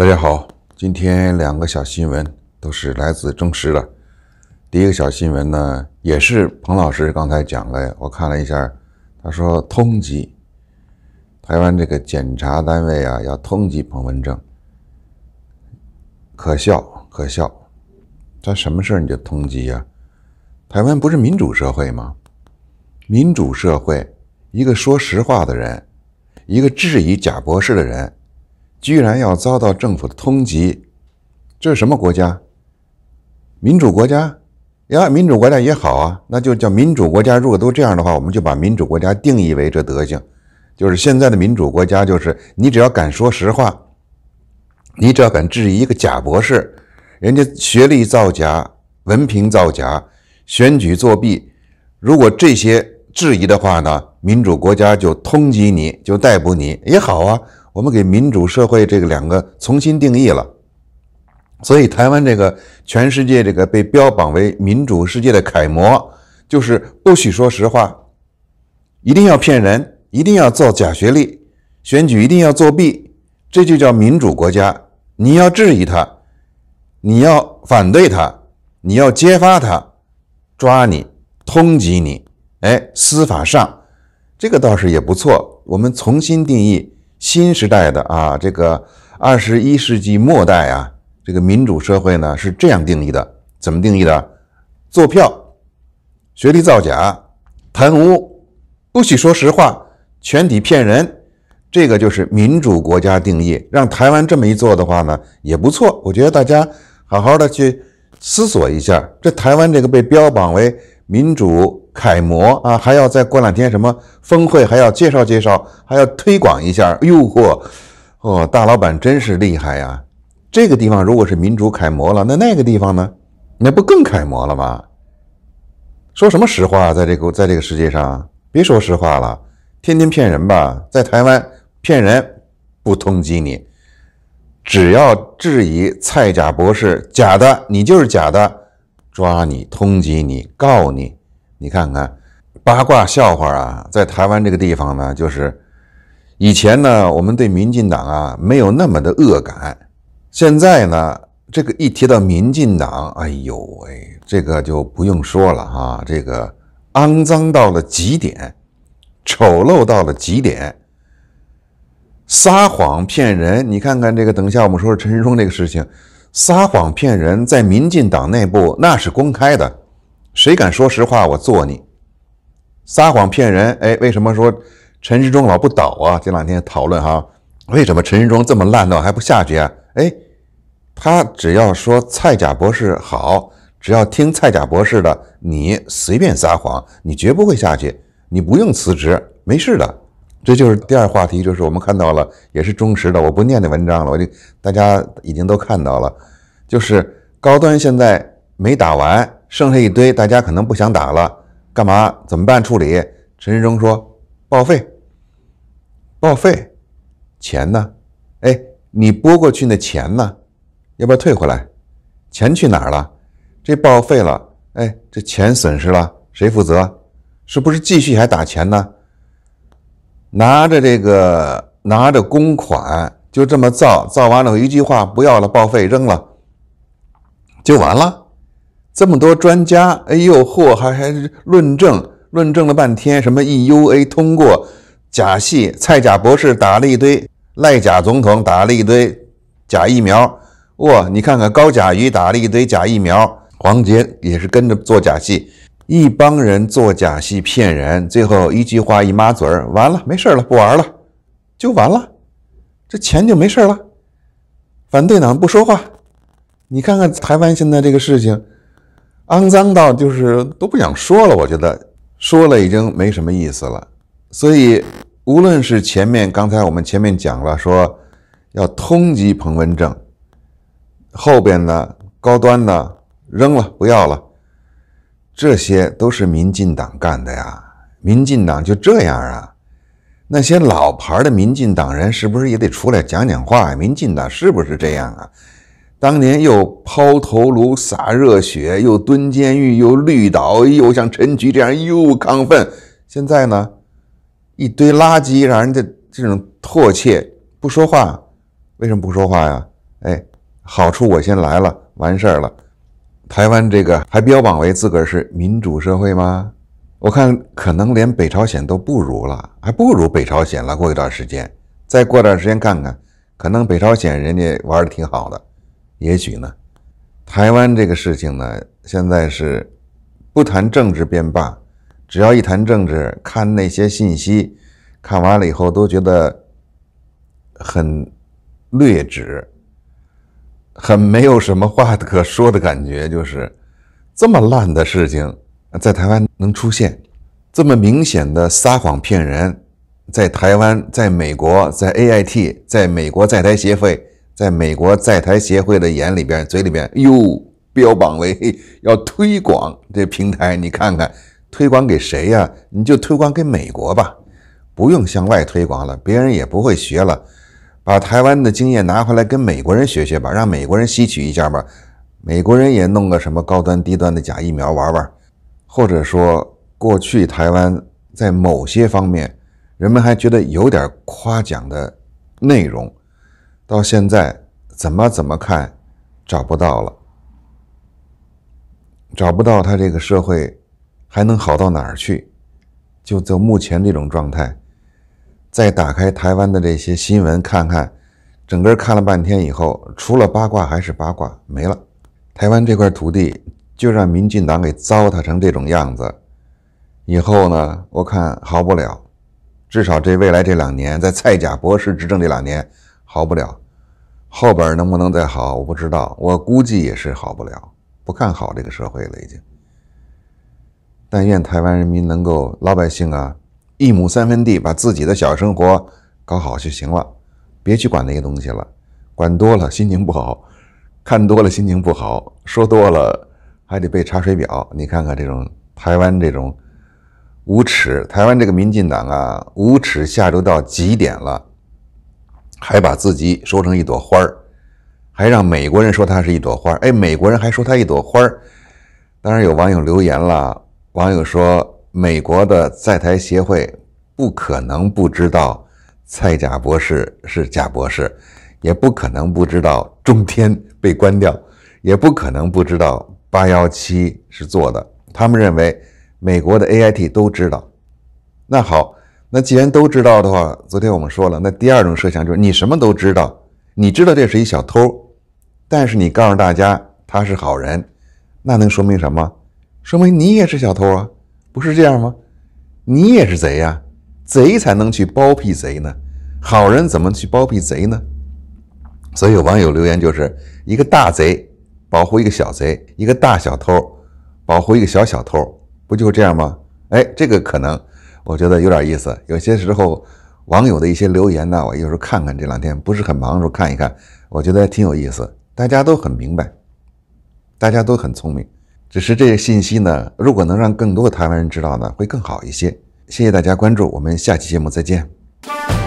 大家好，今天两个小新闻都是来自中石的。第一个小新闻呢，也是彭老师刚才讲的。我看了一下，他说通缉台湾这个检察单位啊，要通缉彭文正。可笑，可笑！他什么事你就通缉啊？台湾不是民主社会吗？民主社会，一个说实话的人，一个质疑假博士的人。居然要遭到政府的通缉，这是什么国家？民主国家呀？民主国家也好啊，那就叫民主国家。如果都这样的话，我们就把民主国家定义为这德行，就是现在的民主国家，就是你只要敢说实话，你只要敢质疑一个假博士，人家学历造假、文凭造假、选举作弊，如果这些质疑的话呢，民主国家就通缉你，就逮捕你也好啊。我们给民主社会这个两个重新定义了，所以台湾这个全世界这个被标榜为民主世界的楷模，就是不许说实话，一定要骗人，一定要造假学历，选举一定要作弊，这就叫民主国家。你要质疑他，你要反对他，你要揭发他，抓你，通缉你，哎，司法上这个倒是也不错，我们重新定义。新时代的啊，这个二十一世纪末代啊，这个民主社会呢是这样定义的：怎么定义的？坐票、学历造假、贪污、不许说实话、全体骗人，这个就是民主国家定义。让台湾这么一做的话呢，也不错。我觉得大家好好的去思索一下，这台湾这个被标榜为民主。楷模啊，还要再过两天什么峰会，还要介绍介绍，还要推广一下。哟嚯，哦，大老板真是厉害呀！这个地方如果是民主楷模了，那那个地方呢？那不更楷模了吗？说什么实话，在这个在这个世界上，别说实话了，天天骗人吧。在台湾骗人不通缉你，只要质疑蔡甲博士假的，你就是假的，抓你通缉你告你。你看看，八卦笑话啊，在台湾这个地方呢，就是以前呢，我们对民进党啊没有那么的恶感，现在呢，这个一提到民进党，哎呦喂，这个就不用说了哈，这个肮脏到了极点，丑陋到了极点，撒谎骗人。你看看这个，等下我们说说陈世忠这个事情，撒谎骗人，在民进党内部那是公开的。谁敢说实话，我做你！撒谎骗人，哎，为什么说陈世忠老不倒啊？这两天讨论哈，为什么陈世忠这么烂呢？还不下去啊？哎，他只要说蔡甲博士好，只要听蔡甲博士的，你随便撒谎，你绝不会下去，你不用辞职，没事的。这就是第二话题，就是我们看到了也是忠实的。我不念那文章了，我就大家已经都看到了，就是高端现在没打完。剩下一堆，大家可能不想打了，干嘛？怎么办处理？陈世忠说：报废。报废，钱呢？哎，你拨过去那钱呢？要不要退回来？钱去哪儿了？这报废了，哎，这钱损失了，谁负责？是不是继续还打钱呢？拿着这个，拿着公款，就这么造，造完了，一句话不要了，报废扔了，就完了。这么多专家，哎呦嚯，还还论证论证了半天，什么 EUA 通过假戏，蔡甲博士打了一堆，赖甲总统打了一堆假疫苗，哇，你看看高甲鱼打了一堆假疫苗，黄杰也是跟着做假戏，一帮人做假戏骗人，最后一句话一抹嘴儿，完了，没事了，不玩了，就完了，这钱就没事了，反对党不说话，你看看台湾现在这个事情。肮脏到就是都不想说了，我觉得说了已经没什么意思了。所以，无论是前面刚才我们前面讲了说要通缉彭文正，后边呢高端呢扔了不要了，这些都是民进党干的呀。民进党就这样啊？那些老牌的民进党人是不是也得出来讲讲话呀？民进党是不是这样啊？当年又抛头颅洒热血，又蹲监狱，又绿岛，又像陈菊这样又亢奋。现在呢，一堆垃圾，让人家这种唾弃。不说话，为什么不说话呀？哎，好处我先来了，完事儿了。台湾这个还标榜为自个儿是民主社会吗？我看可能连北朝鲜都不如了，还不如北朝鲜了。过一段时间，再过段时间看看，可能北朝鲜人家玩的挺好的。也许呢，台湾这个事情呢，现在是不谈政治便罢，只要一谈政治，看那些信息，看完了以后都觉得很劣质，很没有什么话可说的感觉，就是这么烂的事情在台湾能出现，这么明显的撒谎骗人，在台湾，在美国，在 AIT，在美国，在台协会。在美国在台协会的眼里边、嘴里边，哎呦，标榜为要推广这平台，你看看，推广给谁呀？你就推广给美国吧，不用向外推广了，别人也不会学了。把台湾的经验拿回来跟美国人学学吧，让美国人吸取一下吧。美国人也弄个什么高端低端的假疫苗玩玩，或者说，过去台湾在某些方面，人们还觉得有点夸奖的内容。到现在怎么怎么看，找不到了，找不到他这个社会还能好到哪儿去？就就目前这种状态，再打开台湾的这些新闻看看，整个看了半天以后，除了八卦还是八卦，没了。台湾这块土地就让民进党给糟蹋成这种样子，以后呢，我看好不了。至少这未来这两年，在蔡、甲博士执政这两年，好不了。后边能不能再好，我不知道，我估计也是好不了，不看好这个社会了，已经。但愿台湾人民能够，老百姓啊，一亩三分地，把自己的小生活搞好就行了，别去管那些东西了，管多了心情不好，看多了心情不好，说多了还得被查水表。你看看这种台湾这种无耻，台湾这个民进党啊，无耻下流到极点了。还把自己说成一朵花儿，还让美国人说他是一朵花儿。哎，美国人还说他一朵花儿。当然，有网友留言了，网友说美国的在台协会不可能不知道蔡贾博士是贾博士，也不可能不知道中天被关掉，也不可能不知道八幺七是做的。他们认为美国的 A I T 都知道。那好。那既然都知道的话，昨天我们说了，那第二种设想就是你什么都知道，你知道这是一小偷，但是你告诉大家他是好人，那能说明什么？说明你也是小偷啊，不是这样吗？你也是贼呀，贼才能去包庇贼呢，好人怎么去包庇贼呢？所以有网友留言就是一个大贼保护一个小贼，一个大小偷保护一个小小偷，不就这样吗？哎，这个可能。我觉得有点意思，有些时候网友的一些留言呢，我有时候看看，这两天不是很忙的时候看一看，我觉得挺有意思。大家都很明白，大家都很聪明，只是这些信息呢，如果能让更多的台湾人知道呢，会更好一些。谢谢大家关注，我们下期节目再见。